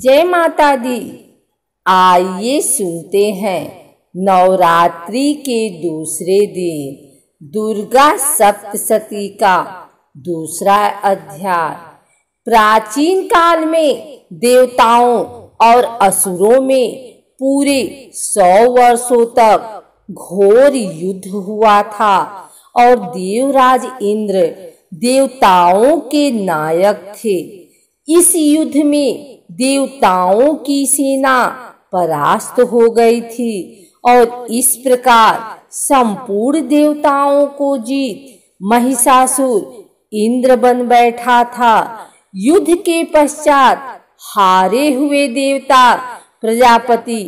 जय माता दी आइए सुनते हैं नवरात्रि के दूसरे दिन दुर्गा सप्तशती का दूसरा अध्याय प्राचीन काल में देवताओं और असुरों में पूरे सौ वर्षों तक घोर युद्ध हुआ था और देवराज इंद्र देवताओं के नायक थे इस युद्ध में देवताओं की सेना परास्त हो गई थी और इस प्रकार संपूर्ण देवताओं को जीत महिषासुर इंद्र बन बैठा था युद्ध के पश्चात हारे हुए देवता प्रजापति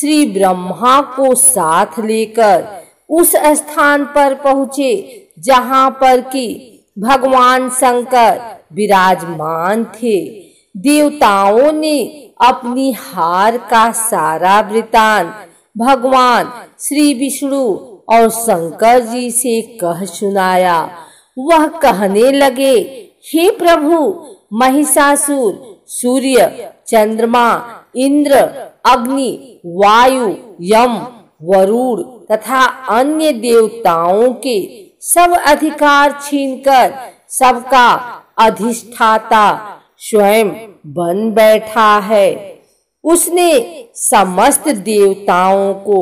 श्री ब्रह्मा को साथ लेकर उस स्थान पर पहुँचे जहाँ पर कि भगवान शंकर विराजमान थे देवताओं ने अपनी हार का सारा वृतान भगवान श्री विष्णु और शंकर जी से कह सुनाया वह कहने लगे हे प्रभु महिषासुर सूर्य चंद्रमा इंद्र अग्नि वायु यम वरुण तथा अन्य देवताओं के सब अधिकार छीनकर सबका अधिष्ठाता स्वयं बन बैठा है उसने समस्त देवताओं को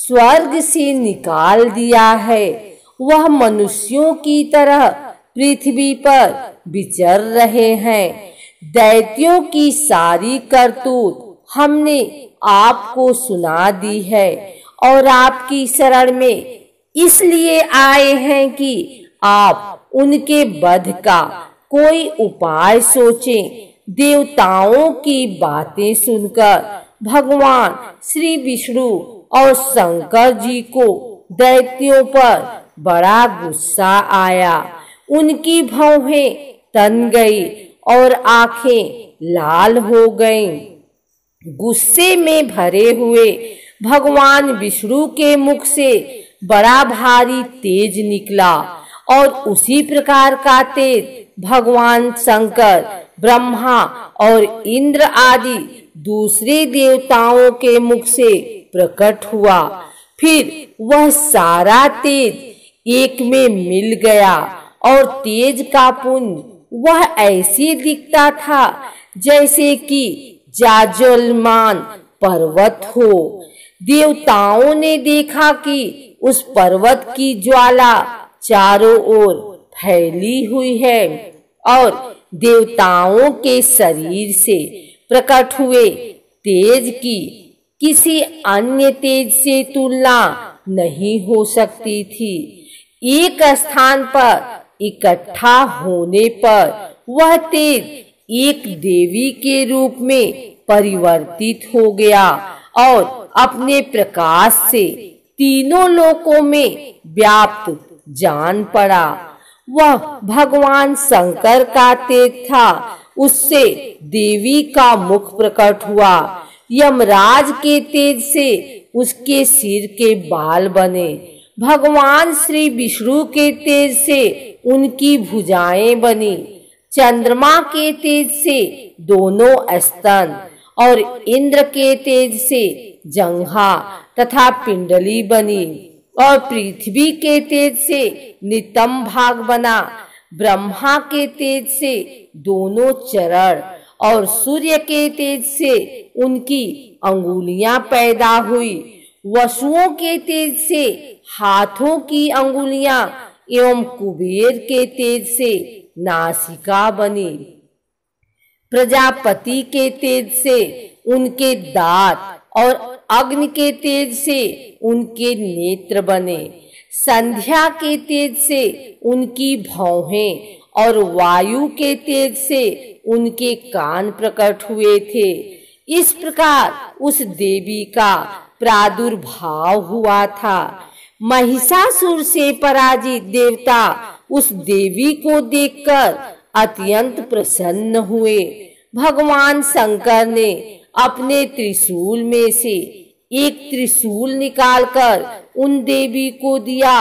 स्वर्ग से निकाल दिया है वह मनुष्यों की तरह पृथ्वी पर विचर रहे हैं दैत्यों की सारी करतूत हमने आपको सुना दी है और आपकी शरण में इसलिए आए हैं कि आप उनके बध का कोई उपाय सोचें देवताओं की बातें सुनकर भगवान श्री विष्णु और शंकर जी को दैत्यों पर बड़ा गुस्सा आया उनकी भौहें तन गई और आंखें लाल हो गईं। गुस्से में भरे हुए भगवान विष्णु के मुख से बड़ा भारी तेज निकला और उसी प्रकार का तेज भगवान शंकर ब्रह्मा और इंद्र आदि दूसरे देवताओं के मुख से प्रकट हुआ फिर वह सारा तेज एक में मिल गया और तेज का पुंज वह ऐसे दिखता था जैसे कि जाजलमान पर्वत हो देवताओं ने देखा कि उस पर्वत की ज्वाला चारों ओर फैली हुई है और देवताओं के शरीर से प्रकट हुए तेज की किसी अन्य तेज से तुलना नहीं हो सकती थी एक स्थान पर इकट्ठा होने पर वह तेज एक देवी के रूप में परिवर्तित हो गया और अपने प्रकाश से तीनों लोकों में व्याप्त जान पड़ा वह भगवान शंकर का तेज था उससे देवी का मुख प्रकट हुआ यमराज के तेज से उसके सिर के बाल बने भगवान श्री विष्णु के तेज से उनकी भुजाएं बनी चंद्रमा के तेज से दोनों स्तन और इंद्र के तेज से जंघा तथा पिंडली बनी और पृथ्वी के तेज से नितम भाग बना ब्रह्मा के तेज से दोनों चरण और सूर्य के तेज से उनकी अंगुलियां पैदा हुई वसुओं के तेज से हाथों की अंगुलियां एवं कुबेर के तेज से नासिका बनी प्रजापति के तेज से उनके दांत और अग्नि के तेज से उनके नेत्र बने संध्या के तेज से उनकी भौहें और वायु के तेज से उनके कान प्रकट हुए थे इस प्रकार उस देवी का प्रादुर्भाव हुआ था महिषासुर से पराजित देवता उस देवी को देखकर अत्यंत प्रसन्न हुए भगवान शंकर ने अपने त्रिशूल में से एक त्रिशूल निकालकर उन देवी को दिया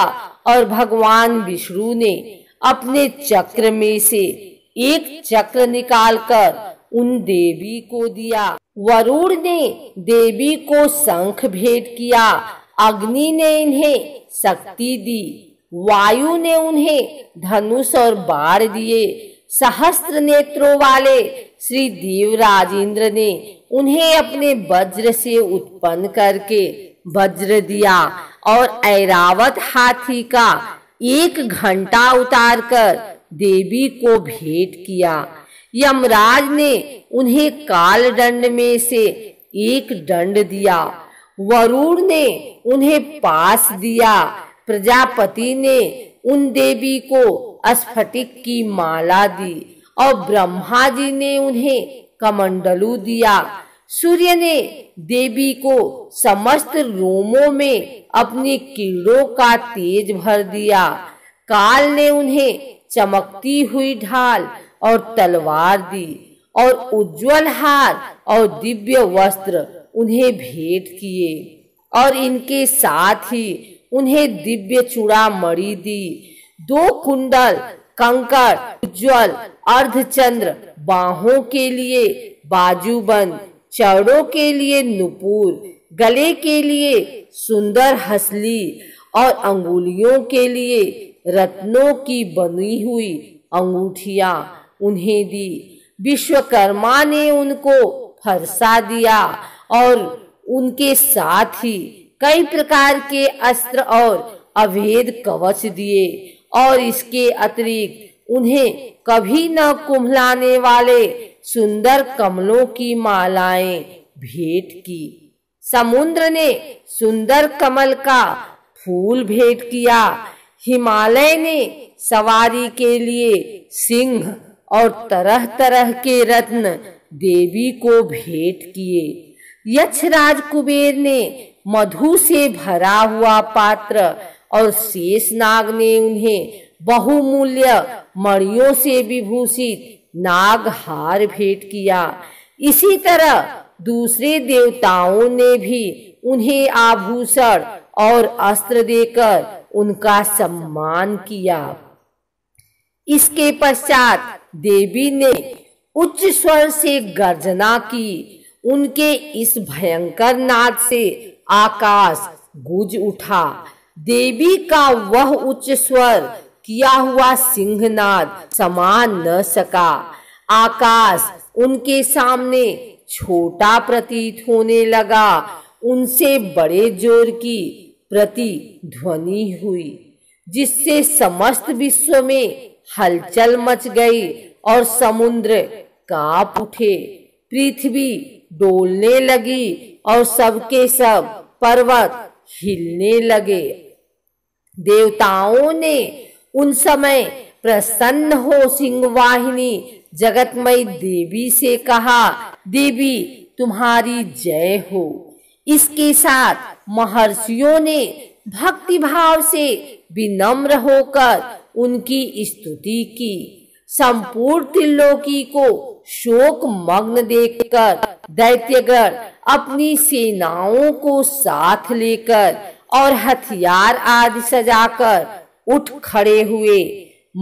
और भगवान विष्णु ने अपने चक्र में से एक चक्र निकालकर उन देवी को दिया वरुण ने देवी को शंख भेंट किया अग्नि ने इन्हें शक्ति दी वायु ने उन्हें धनुष और बाढ़ दिए सहस्त्र नेत्रों वाले श्री देव इंद्र ने उन्हें अपने वज्र से उत्पन्न करके वज्र दिया और ऐरावत हाथी का एक घंटा उतार कर देवी को भेंट किया यमराज ने उन्हें काल दंड में से एक दंड दिया वरुण ने उन्हें पास दिया प्रजापति ने उन देवी को अस्फटिक की माला दी और ब्रह्मा जी ने उन्हें कमंडलू दिया सूर्य ने देवी को समस्त रोमों में अपनी किरणों का तेज भर दिया काल ने उन्हें चमकती हुई ढाल और तलवार दी और उज्जवल हार और दिव्य वस्त्र उन्हें भेंट किए और इनके साथ ही उन्हें दिव्य चूड़ा मरी दी दो कुंडल कंकर उज्जवल अर्धचंद्र बाहों के लिए बाजूबंद चौड़ों के लिए नुपुर गले के लिए सुंदर हसली और अंगुलियों के लिए रत्नों की बनी हुई अंगूठिया उन्हें दी विश्वकर्मा ने उनको फरसा दिया और उनके साथ ही कई प्रकार के अस्त्र और अभेद कवच दिए और इसके अतिरिक्त उन्हें कभी न कुम्हलाने वाले सुंदर कमलों की मालाएं भेंट की समुद्र ने सुंदर कमल का फूल भेंट किया हिमालय ने सवारी के लिए सिंह और तरह तरह के रत्न देवी को भेंट किए यक्षराज कुबेर ने मधु से भरा हुआ पात्र और शेष नाग ने उन्हें बहुमूल्य मणियों से विभूषित नाग हार भेंट किया इसी तरह दूसरे देवताओं ने भी उन्हें आभूषण और अस्त्र देकर उनका सम्मान किया इसके पश्चात देवी ने उच्च स्वर से गर्जना की उनके इस भयंकर नाद से आकाश गुज उठा देवी का वह उच्च स्वर किया हुआ सिंहनाद समान न सका आकाश उनके सामने छोटा प्रतीत होने लगा उनसे बड़े जोर की प्रति ध्वनि हुई जिससे समस्त विश्व में हलचल मच गई और समुद्र कांप उठे पृथ्वी डोलने लगी और सबके सब पर्वत हिलने लगे देवताओं ने उन समय प्रसन्न हो सिंह वाहिनी जगतमय देवी से कहा देवी तुम्हारी जय हो इसके साथ महर्षियों ने भक्ति भाव से विनम्र होकर उनकी स्तुति की संपूर्ण त्रिलोकी को शोक मग्न देखकर दैत्यगण अपनी सेनाओं को साथ लेकर और हथियार आदि सजाकर उठ खड़े हुए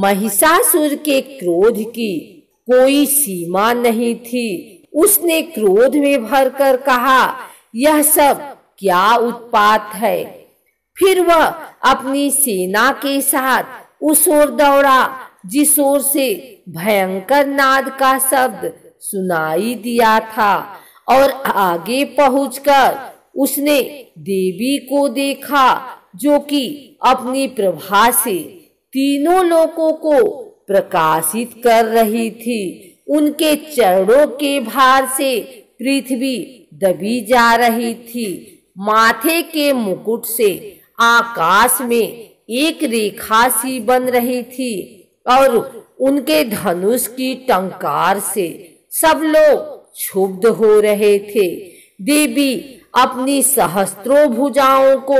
महिषासुर के क्रोध की कोई सीमा नहीं थी उसने क्रोध में भर कर कहा यह सब क्या उत्पात है फिर वह अपनी सेना के साथ उस ओर दौड़ा जिस ओर से भयंकर नाद का शब्द सुनाई दिया था और आगे पहुंचकर उसने देवी को देखा जो कि अपनी प्रभा से तीनों लोगों को प्रकाशित कर रही थी उनके चरणों के भार से पृथ्वी दबी जा रही थी माथे के मुकुट से आकाश में एक रेखा सी बन रही थी और उनके धनुष की टंकार से सब लोग क्षुब्ध हो रहे थे देवी अपनी सहस्त्रों भुजाओं को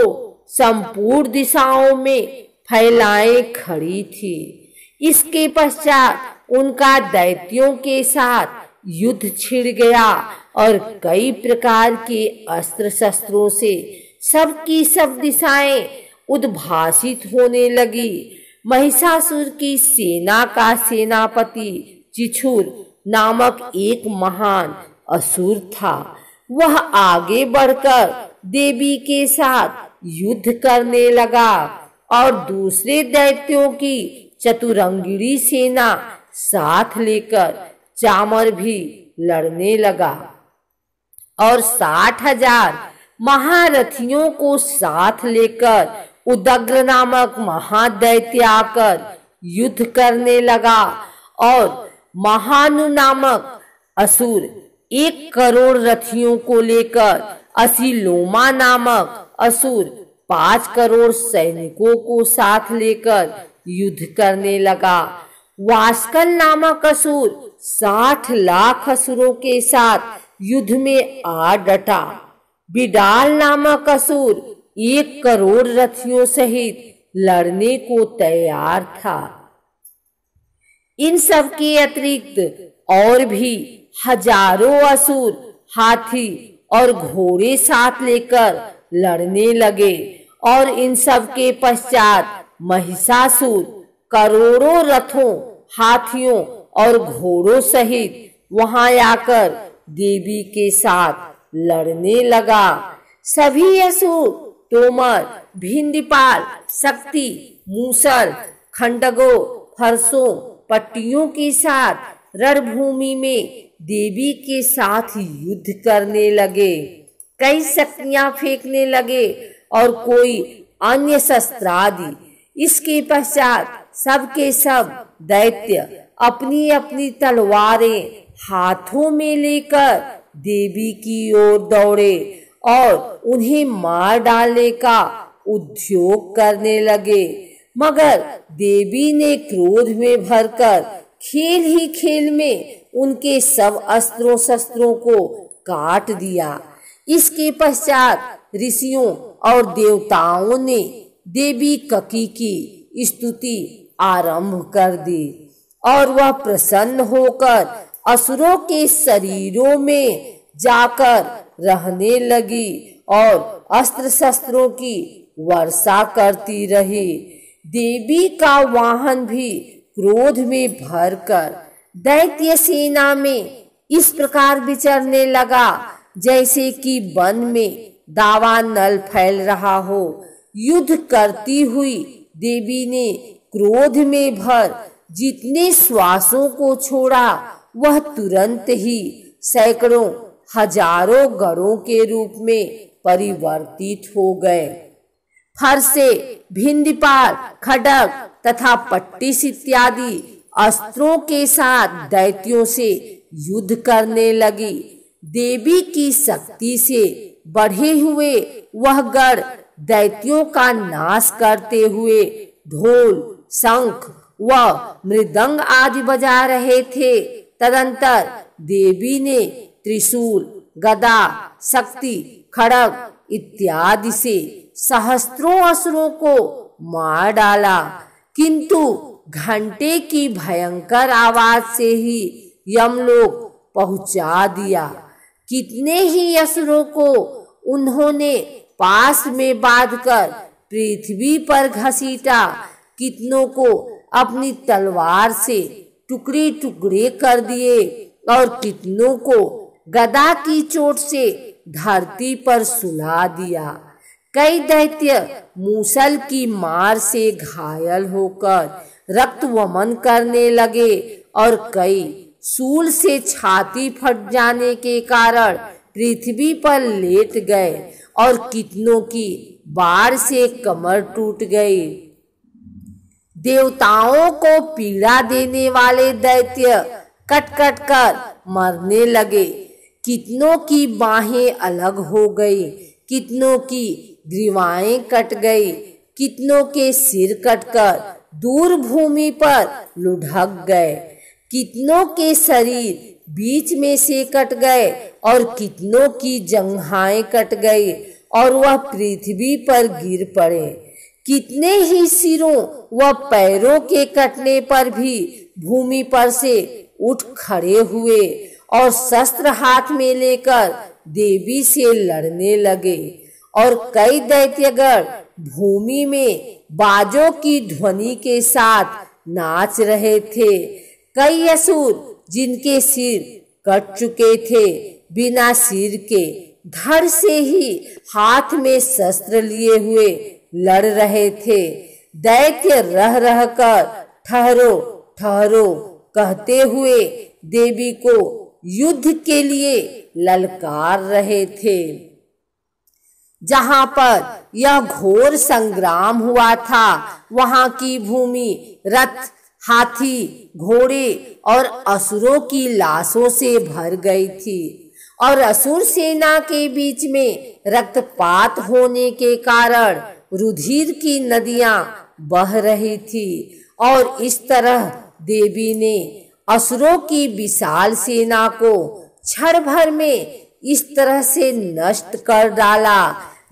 संपूर्ण दिशाओं में फैलाए खड़ी थी इसके पश्चात उनका दैत्यों के साथ युद्ध छिड़ गया और कई प्रकार के अस्त्र शस्त्रों से सबकी सब दिशाएं उद्भासित होने लगी महिषासुर की सेना का सेनापति चिछुर नामक एक महान असुर था वह आगे बढ़कर देवी के साथ युद्ध करने लगा और दूसरे दैत्यों की चतुरंगिणी सेना साथ लेकर चामर भी लड़ने लगा और साठ हजार महारथियों को साथ लेकर उदग्र नामक महादैत्य आकर युद्ध करने लगा और महानु नामक असुर एक करोड़ रथियों को लेकर असिलोमा नामक असुर पांच करोड़ सैनिकों को साथ लेकर युद्ध करने लगा वास्कल नामक असुर साठ लाख असुरों के साथ युद्ध में आ डटा बिडाल नामक असुर एक करोड़ रथियों सहित लड़ने को तैयार था इन सब के अतिरिक्त और भी हजारों असुर हाथी और घोड़े साथ लेकर लड़ने लगे और इन सब के पश्चात महिषासुर करोड़ों रथों हाथियों और घोड़ों सहित वहां आकर देवी के साथ लड़ने लगा सभी असुर तोमर भिंदीपाल शक्ति मूसल खंडगो फरसों पट्टियों के साथ रणभूमि में देवी के साथ युद्ध करने लगे कई शक्तियां फेंकने लगे और कोई अन्य शस्त्र आदि इसके पश्चात सबके सब दैत्य अपनी अपनी तलवारें हाथों में लेकर देवी की ओर दौड़े और उन्हें मार डालने का उद्योग करने लगे मगर देवी ने क्रोध में भरकर खेल ही खेल में उनके सब अस्त्रों शस्त्रों को काट दिया इसके पश्चात ऋषियों और देवताओं ने देवी ककी की स्तुति आरंभ कर दी और वह प्रसन्न होकर असुरों के शरीरों में जाकर रहने लगी और अस्त्र शस्त्रों की वर्षा करती रही देवी का वाहन भी क्रोध में भर कर दैत्य सेना में इस प्रकार विचरने लगा जैसे कि वन में दावा नल फैल रहा हो युद्ध करती हुई देवी ने क्रोध में भर जितने श्वासों को छोड़ा वह तुरंत ही सैकड़ों हजारों घरों के रूप में परिवर्तित हो गए फरसे पार खडक तथा पट्टिस इत्यादि अस्त्रों के साथ दैत्यों से युद्ध करने लगी देवी की शक्ति से बढ़े हुए वह गढ़ दैत्यों का नाश करते हुए ढोल शंख व मृदंग आदि बजा रहे थे तदंतर देवी ने त्रिशूल गदा शक्ति खड़ग इत्यादि से सहस्त्रों असुरों को मार डाला किंतु घंटे की भयंकर आवाज से ही यमलोक पहुंचा दिया कितने ही असुरों को उन्होंने पास में बांधकर पृथ्वी पर घसीटा कितनों को अपनी तलवार से टुकड़े टुकड़े कर दिए और कितनों को गदा की चोट से धरती पर सुला दिया कई दैत्य मूसल की मार से घायल होकर रक्त वमन करने लगे और कई सूल से छाती फट जाने के कारण पृथ्वी पर लेट गए और कितनों की बाढ़ से कमर टूट गई देवताओं को पीड़ा देने वाले दैत्य कट कट कर मरने लगे कितनों की बाहें अलग हो गई कितनों की ग्रीवाएं कट गई कितनों के सिर कटकर दूर भूमि पर लुढ़क गए कितनों के शरीर बीच में से कट गए और कितनों की जंघाएं कट गई और वह पृथ्वी पर गिर पड़े कितने ही सिरों व पैरों के कटने पर भी भूमि पर से उठ खड़े हुए और शस्त्र हाथ में लेकर देवी से लड़ने लगे और कई दैत्यगण भूमि में बाजों की ध्वनि के साथ नाच रहे थे कई असुर जिनके सिर कट चुके थे बिना सिर के घर से ही हाथ में शस्त्र लिए हुए लड़ रहे थे दैत्य रह रह कर ठहरो ठहरो कहते हुए देवी को युद्ध के लिए ललकार रहे थे जहां पर यह घोर संग्राम हुआ था वहां की भूमि रथ हाथी घोड़े और असुरों की लाशों से भर गई थी और असुर सेना के बीच में रक्तपात होने के कारण रुधिर की नदियां बह रही थी और इस तरह देवी ने असुरों की विशाल सेना को क्षण भर में इस तरह से नष्ट कर डाला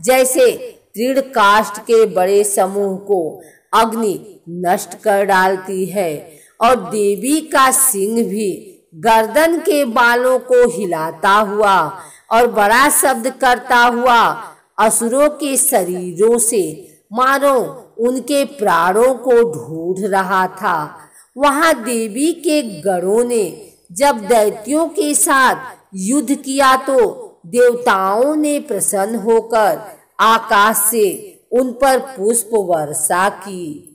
जैसे दृढ़ काष्ट के बड़े समूह को अग्नि नष्ट कर डालती है और देवी का सिंह भी गर्दन के बालों को हिलाता हुआ और बड़ा शब्द करता हुआ असुरों के शरीरों से मानो उनके प्राणों को ढूंढ रहा था वहां देवी के गणों ने जब दैत्यों के साथ युद्ध किया तो देवताओं ने प्रसन्न होकर आकाश से उन पर पुष्प वर्षा की